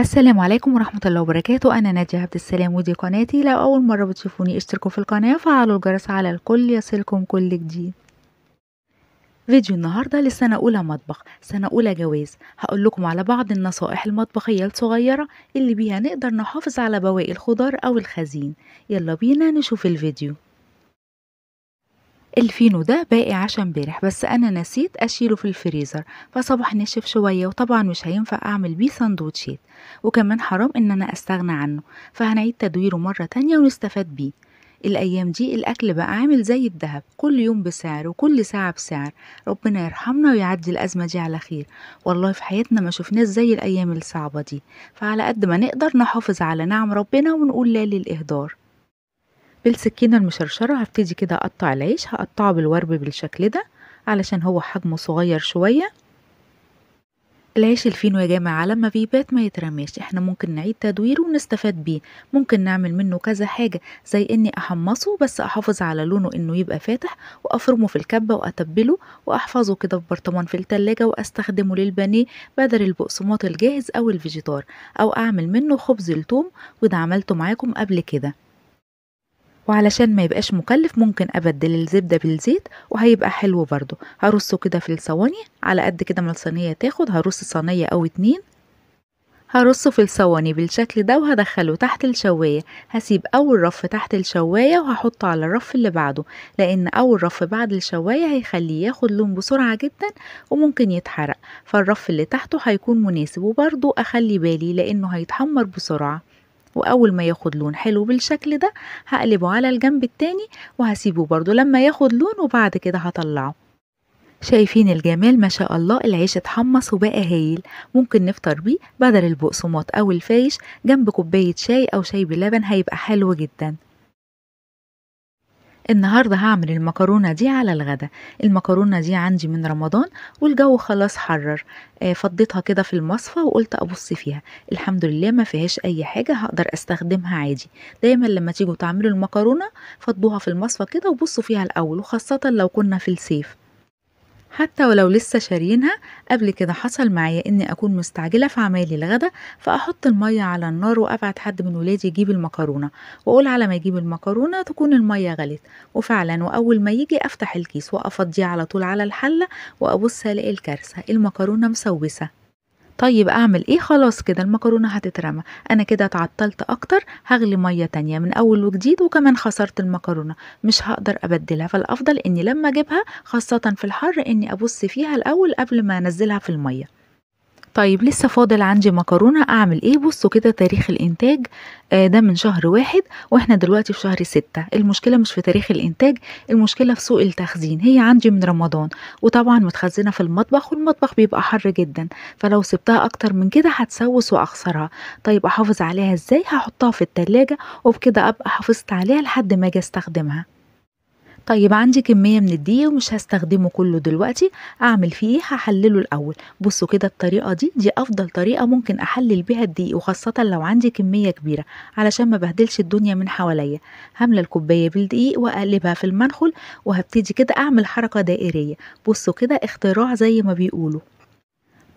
السلام عليكم ورحمة الله وبركاته أنا نادية عبد السلام ودي قناتي لو أول مرة بتشوفوني اشتركوا في القناة وفعلوا الجرس على الكل يصلكم كل جديد فيديو النهاردة لسنة أولى مطبخ سنة أولى جواز هقول لكم على بعض النصائح المطبخية الصغيرة اللي بيها نقدر نحافظ على بواقي الخضار أو الخزين يلا بينا نشوف الفيديو الفينو ده باقي عشا امبارح بس انا نسيت اشيله في الفريزر فصبح نشف شويه وطبعا مش هينفع اعمل بيه سندوتشات وكمان حرام ان انا استغنى عنه فهنعيد تدويره مره تانية ونستفاد بيه الأيام دي الأكل بقى عامل زي الذهب كل يوم بسعر وكل ساعة بسعر ربنا يرحمنا ويعدي الأزمة دي على خير والله في حياتنا ما شفناش زي الأيام الصعبة دي فعلى قد ما نقدر نحافظ على نعم ربنا ونقول لا للإهدار بالسكينة المشرشرة هبتدي كده أقطع العيش هقطعه بالورب بالشكل ده علشان هو حجمه صغير شوية العيش الفينو يا جماعة لما بيبات ما يترميش احنا ممكن نعيد تدويره ونستفاد بيه ممكن نعمل منه كذا حاجة زي اني احمصه بس احافظ على لونه انه يبقى فاتح وافرمه في الكبة واتبله واحفظه كده في برطمان في التلاجة واستخدمه للبانيه بدل البقسماط الجاهز او الفيجيتار او اعمل منه خبز التوم وده عملته معاكم قبل كده وعلشان ما يبقاش مكلف ممكن ابدل الزبده بالزيت وهيبقى حلو برضو هرصه كده في الصواني على قد كده ما الصينيه تاخد هرص صينيه او اتنين هرصه في الصواني بالشكل ده وهدخله تحت الشواية هسيب أول رف تحت الشواية وهحطه على الرف اللي بعده لأن أول رف بعد الشواية هيخليه ياخد لون بسرعة جدا وممكن يتحرق فالرف اللي تحته هيكون مناسب وبرضو أخلي بالي لأنه هيتحمر بسرعة واول ما ياخد لون حلو بالشكل ده هقلبه على الجنب التاني وهسيبه برضو لما ياخد لون وبعد كده هطلعه شايفين الجمال ما شاء الله العيش اتحمص وبقى هايل ممكن نفطر بيه بدل البقسماط او الفايش جنب كوبايه شاي او شاي بلبن هيبقى حلو جدا النهارده هعمل المكرونه دي على الغدا المكرونه دي عندي من رمضان والجو خلاص حرر آه، فضيتها كده في المصفى وقلت ابص فيها الحمد لله ما فيهاش اي حاجه هقدر استخدمها عادي دايما لما تيجوا تعملوا المكرونه فضوها في المصفى كده وبصوا فيها الاول وخاصه لو كنا في الصيف حتى ولو لسه شارينها قبل كده حصل معايا اني اكون مستعجله في عمالي الغدا فاحط الميه على النار وابعت حد من ولادي يجيب المكرونه واقول على ما يجيب المكرونه تكون الميه غلت وفعلا واول ما يجي افتح الكيس وافضيه على طول على الحله وابص الاقي الكارثه المكرونه مسوسه طيب اعمل ايه خلاص كده المكرونه هتترمى انا كده اتعطلت اكتر هغلي ميه تانية من اول وجديد وكمان خسرت المكرونه مش هقدر ابدلها فالافضل اني لما اجيبها خاصه في الحر اني ابص فيها الاول قبل ما انزلها في الميه طيب لسه فاضل عندي مكرونة اعمل ايه بصوا كده تاريخ الانتاج آه ده من شهر واحد واحنا دلوقتي في شهر ستة المشكلة مش في تاريخ الانتاج المشكلة في سوء التخزين هي عندي من رمضان وطبعا متخزنة في المطبخ والمطبخ بيبقى حر جدا فلو سبتها اكتر من كده هتسوس واخسرها طيب احافظ عليها ازاي هحطها في التلاجة وبكده ابقى حافظت عليها لحد ما اجي استخدمها طيب عندي كمية من الدقيق ومش هستخدمه كله دلوقتي أعمل فيه ايه هحلله الأول بصوا كده الطريقة دي دي أفضل طريقة ممكن أحلل بيها الدقيق وخاصة لو عندي كمية كبيرة علشان ما بهدلش الدنيا من حواليا هملى الكوباية بالدقيق وأقلبها في المنخل وهبتدي كده أعمل حركة دائرية بصوا كده اختراع زي ما بيقولوا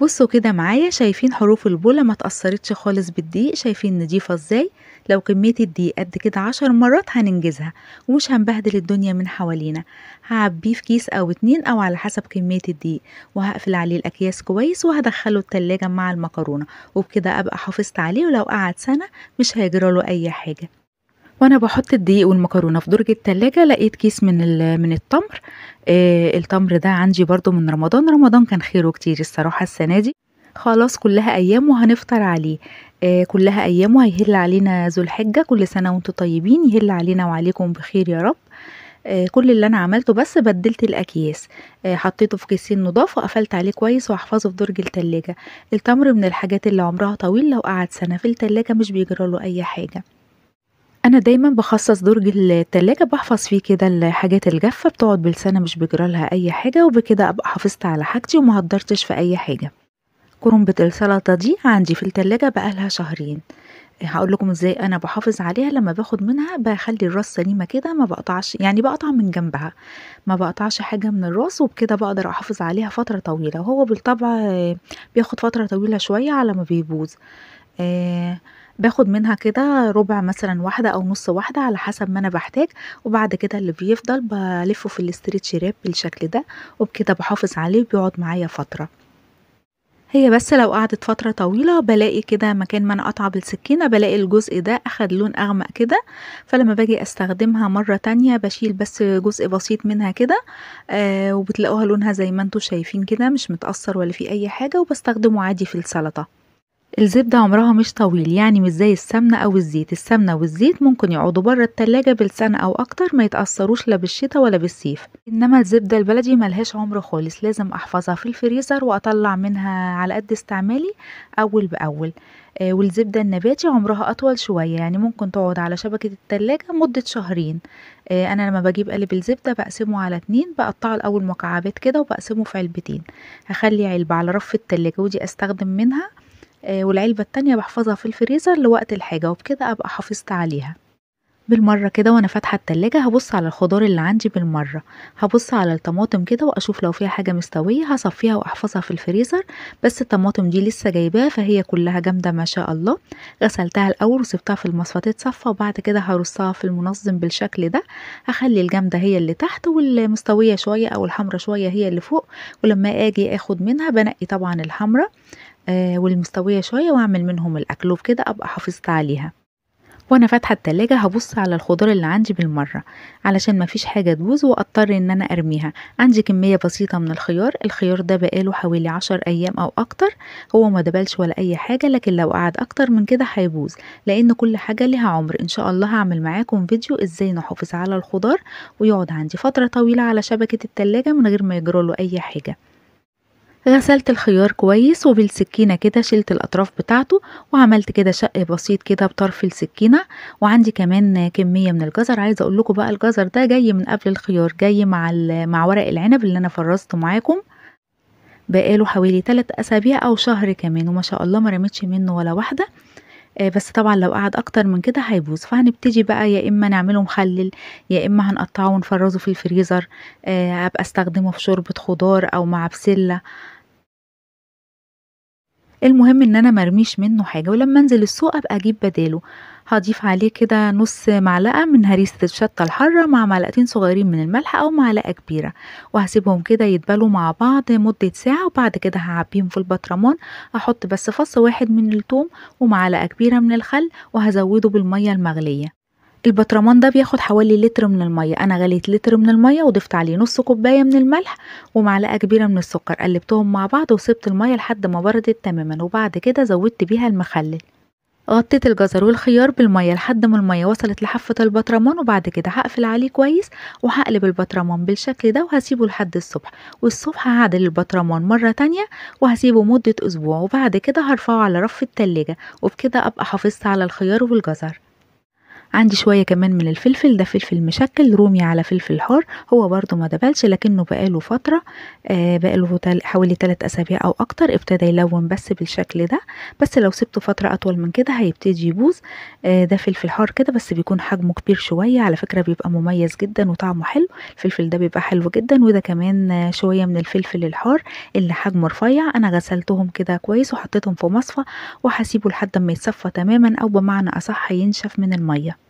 بصوا كده معايا شايفين حروف البولة ما تأثرتش خالص بالضيق شايفين نضيفة ازاي لو كمية الضيق قد كده عشر مرات هننجزها ومش هنبهدل الدنيا من حوالينا هعبيه في كيس او اتنين او على حسب كمية الضيق وهقفل عليه الاكياس كويس وهدخله التلاجة مع المكرونة وبكده ابقى حافظت عليه ولو قعد سنة مش هيجراله اي حاجة وانا بحط الدقيق والمكرونه في درج التلاجة لقيت كيس من من التمر آه التمر ده عندي برضو من رمضان رمضان كان خيره كتير الصراحه السنه دي خلاص كلها ايام وهنفطر عليه آه كلها ايام وهيهل علينا ذو الحجه كل سنه وانتم طيبين يهل علينا وعليكم بخير يا رب آه كل اللي انا عملته بس بدلت الاكياس آه حطيته في كيسين نضاف وقفلت عليه كويس واحفظه في درج التلاجة التمر من الحاجات اللي عمرها طويل لو قعد سنه في التلاجة مش بيجرى له اي حاجه انا دايما بخصص درج التلاجة بحفظ فيه كده الحاجات الجافة بتقعد بلسانة مش بجرالها اي حاجة وبكده ابقى حافظت على حاجتي وما هدرتش في اي حاجة كرنبة السلطة دي عندي في التلاجة بقالها شهرين هقول لكم ازاي انا بحافظ عليها لما باخد منها بخلي الراس سليمه كده ما بقطعش يعني بقطع من جنبها ما بقطعش حاجه من الراس وبكده بقدر احافظ عليها فتره طويله وهو بالطبع بياخد فتره طويله شويه على ما بيبوظ آه باخد منها كده ربع مثلا واحدة او نص واحدة على حسب ما انا بحتاج وبعد كده اللي بيفضل بلفه في الاستريتش راب بالشكل ده وبكده بحافظ عليه بيقعد معايا فترة هي بس لو قعدت فترة طويلة بلاقي كده مكان ما انا قاطعه بالسكينة بلاقي الجزء ده اخد لون اغمق كده فلما باجي استخدمها مرة تانية بشيل بس جزء بسيط منها كده آه وبتلاقوها لونها زي ما انتوا شايفين كده مش متأثر ولا في اي حاجة وبستخدمه عادي في السلطة الزبدة عمرها مش طويل يعني مش زي السمنة أو الزيت السمنة والزيت ممكن يقعدوا بره التلاجة بالسنة أو أكتر ما يتأثروش لا بالشتا ولا بالصيف إنما الزبدة البلدي ملهاش عمر خالص لازم أحفظها في الفريزر وأطلع منها على قد استعمالي أول بأول آه والزبدة النباتي عمرها أطول شوية يعني ممكن تقعد على شبكة التلاجة مدة شهرين آه أنا لما بجيب قلب الزبدة بقسمه على اتنين بقطعه الأول مكعبات كده وبقسمه في علبتين هخلي علبة على رف التلاجة ودي أستخدم منها آه، والعلبة التانية بحفظها في الفريزر لوقت الحاجة وبكده أبقى حافظت عليها بالمرة كده وأنا فاتحة التلاجة هبص على الخضار اللي عندي بالمرة هبص على الطماطم كده وأشوف لو فيها حاجة مستوية هصفيها وأحفظها في الفريزر بس الطماطم دي لسه جايباها فهي كلها جامدة ما شاء الله غسلتها الأول وسبتها في المصفى تتصفى وبعد كده هرصها في المنظم بالشكل ده هخلي الجامدة هي اللي تحت والمستوية شوية أو الحمرة شوية هي اللي فوق ولما أجي أخد منها بنقي طبعا الحمرة آه، والمستوية شوية وأعمل منهم الأكل وبكده أبقى حافظت عليها وأنا فاتحة التلاجة هبص على الخضار اللي عندي بالمرة علشان مفيش حاجة تبوظ وأضطر إن أنا أرميها عندي كمية بسيطة من الخيار الخيار ده بقاله حوالي عشر أيام أو أكتر هو ما دبلش ولا أي حاجة لكن لو قعد أكتر من كده هيبوظ لأن كل حاجة لها عمر إن شاء الله هعمل معاكم فيديو إزاي نحافظ على الخضار ويقعد عندي فترة طويلة على شبكة التلاجة من غير ما يجراله أي حاجة غسلت الخيار كويس وبالسكينة كده شلت الأطراف بتاعته وعملت كده شق بسيط كده بطرف السكينة وعندي كمان كمية من الجزر عايزة أقول لكم بقى الجزر ده جاي من قبل الخيار جاي مع, مع ورق العنب اللي أنا فرزته معاكم بقاله حوالي 3 أسابيع أو شهر كمان وما شاء الله ما رميتش منه ولا واحدة آه بس طبعا لو قعد اكتر من كده هيبوظ فهنبتدي بقى يا اما نعمله مخلل يا اما هنقطعه ونفرزه في الفريزر آه ابقى استخدمه في شوربه خضار او مع بسله المهم ان انا مرميش منه حاجه ولما انزل السوق ابقى اجيب بداله هضيف عليه كده نص معلقه من هريسه الشطه الحرة مع معلقتين صغيرين من الملح او معلقه كبيره وهسيبهم كده يتبلوا مع بعض مده ساعه وبعد كده هعبيهم في البطرمان احط بس فص واحد من الثوم ومعلقه كبيره من الخل وهزوده بالميه المغليه البطرمان ده بياخد حوالي لتر من الميه انا غليت لتر من الميه وضفت عليه نص كوبايه من الملح ومعلقه كبيره من السكر قلبتهم مع بعض وسبت الميه لحد ما بردت تماما وبعد كده زودت بيها المخلل غطيت الجزر والخيار بالمية لحد ما المية وصلت لحافة البطرمان وبعد كده هقفل عليه كويس وهقلب البطرمان بالشكل ده وهسيبه لحد الصبح والصبح هعدل البطرمان مرة تانية وهسيبه مدة أسبوع وبعد كده هرفعه على رف التلاجة وبكده أبقى حافظت على الخيار والجزر عندي شوية كمان من الفلفل ده فلفل مشكل رومي على فلفل حار هو برضو ما دبلش لكنه بقاله فترة آه بقاله حوالي 3 أسابيع أو أكتر ابتدى يلون بس بالشكل ده بس لو سبته فترة أطول من كده هيبتدي يبوظ آه ده فلفل حار كده بس بيكون حجمه كبير شوية على فكرة بيبقى مميز جدا وطعمه حلو الفلفل ده بيبقى حلو جدا وده كمان آه، شوية من الفلفل الحار اللي حجمه رفيع أنا غسلتهم كده كويس وحطيتهم في مصفى وهسيبه لحد ما يتصفى تماما أو بمعنى أصح ينشف من المية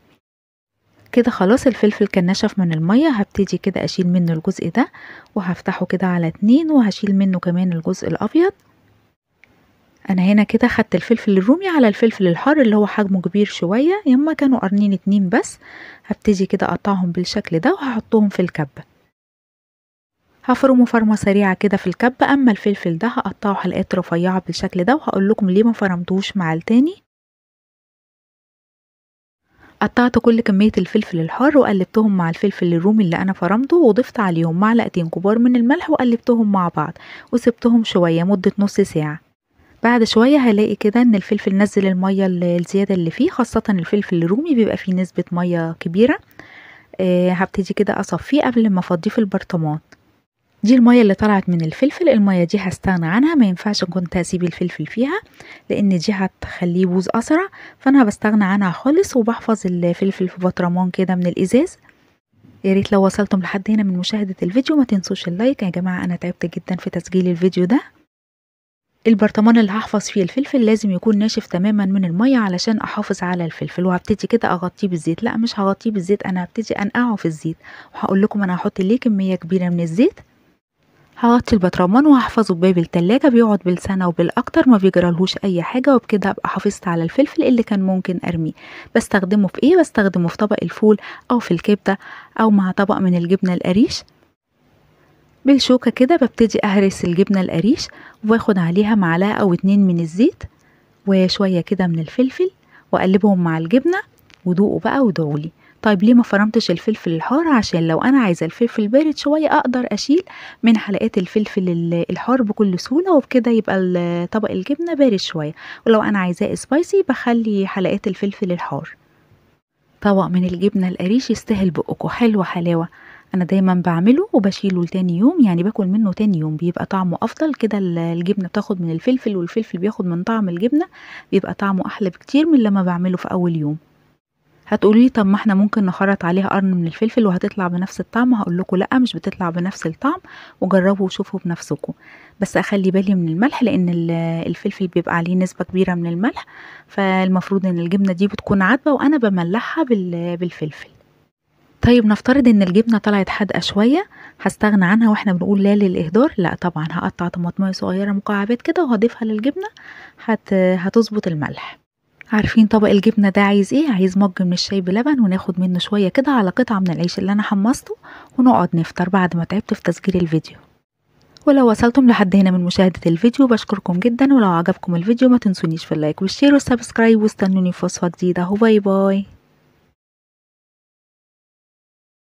كده خلاص الفلفل كان نشف من المية هبتدي كده أشيل منه الجزء ده وهفتحه كده على اتنين وهشيل منه كمان الجزء الأبيض انا هنا كده خدت الفلفل الرومي على الفلفل الحار اللي هو حجمه كبير شوية يما كانوا قرنين اتنين بس هبتدي كده اقطعهم بالشكل ده وهحطهم في الكب هفرمه فرمة سريعة كده في الكب اما الفلفل ده هقطعه حلقات رفيعة بالشكل ده وهقول لكم ليه ما فرمتوش مع التاني قطعت كل كمية الفلفل الحار وقلبتهم مع الفلفل الرومي اللي أنا فرمته وضفت عليهم معلقتين كبار من الملح وقلبتهم مع بعض وسبتهم شوية مدة نص ساعة بعد شوية هلاقي كده ان الفلفل نزل المية الزيادة اللي فيه خاصة الفلفل الرومي بيبقى فيه نسبة مية كبيرة آه، هبتدي كده اصفيه قبل ما افضيه في البرطمان دي المية اللي طلعت من الفلفل المية دي هستغنى عنها ما ينفعش كنت اسيب الفلفل فيها لان دي هتخليه يبوظ اسرع فانا بستغنى عنها خالص وبحفظ الفلفل في بطرمان كده من الازاز يا ريت لو وصلتم لحد هنا من مشاهدة الفيديو ما تنسوش اللايك يا جماعة انا تعبت جدا في تسجيل الفيديو ده البرطمان اللي هحفظ فيه الفلفل لازم يكون ناشف تماما من المية علشان احافظ على الفلفل وهبتدي كده اغطيه بالزيت لا مش هغطيه بالزيت انا هبتدي انقعه في الزيت وهقول لكم انا هحط ليه كمية كبيرة من الزيت هغطي البطرمان وهحفظه بباب التلاجة بيقعد بالسنة وبالأكتر ما بيجرالهوش أي حاجة وبكده أبقى حافظت على الفلفل اللي كان ممكن أرميه بستخدمه في إيه بستخدمه في طبق الفول أو في الكبدة أو مع طبق من الجبنة القريش بالشوكة كده ببتدي أهرس الجبنة القريش وباخد عليها معلقة أو اتنين من الزيت وشوية كده من الفلفل وأقلبهم مع الجبنة ودوقوا بقى ودعولي طيب ليه ما فرمتش الفلفل الحار عشان لو انا عايزه الفلفل بارد شويه اقدر اشيل من حلقات الفلفل الحار بكل سهوله وبكده يبقى طبق الجبنه بارد شويه ولو انا عايزاه سبايسي بخلي حلقات الفلفل الحار طبق من الجبنه القريش يستاهل بقكم حلو حلاوه انا دايما بعمله وبشيله لتاني يوم يعني باكل منه تاني يوم بيبقى طعمه افضل كده الجبنه بتاخد من الفلفل والفلفل بياخد من طعم الجبنه بيبقى طعمه احلى بكتير من لما بعمله في اول يوم هتقولي طب ما احنا ممكن نخرط عليها قرن من الفلفل وهتطلع بنفس الطعم هقول لكم لا مش بتطلع بنفس الطعم وجربوا وشوفوا بنفسكم بس اخلي بالي من الملح لان الفلفل بيبقى عليه نسبه كبيره من الملح فالمفروض ان الجبنه دي بتكون عاتبه وانا بملحها بالفلفل طيب نفترض ان الجبنه طلعت حادقه شويه هستغنى عنها واحنا بنقول لا للاهدار لا طبعا هقطع طماطمايه صغيره مكعبات كده وهضيفها للجبنه هتظبط الملح عارفين طبق الجبنه ده عايز ايه عايز مج من الشاي بلبن وناخد منه شويه كده على قطعه من العيش اللي انا حمصته ونقعد نفطر بعد ما تعبت في تسجيل الفيديو ولو وصلتم لحد هنا من مشاهدة الفيديو بشكركم جدا ولو عجبكم الفيديو ما تنسونيش في اللايك والشير والسبسكرايب واستنوني في وصفة جديدة باي باي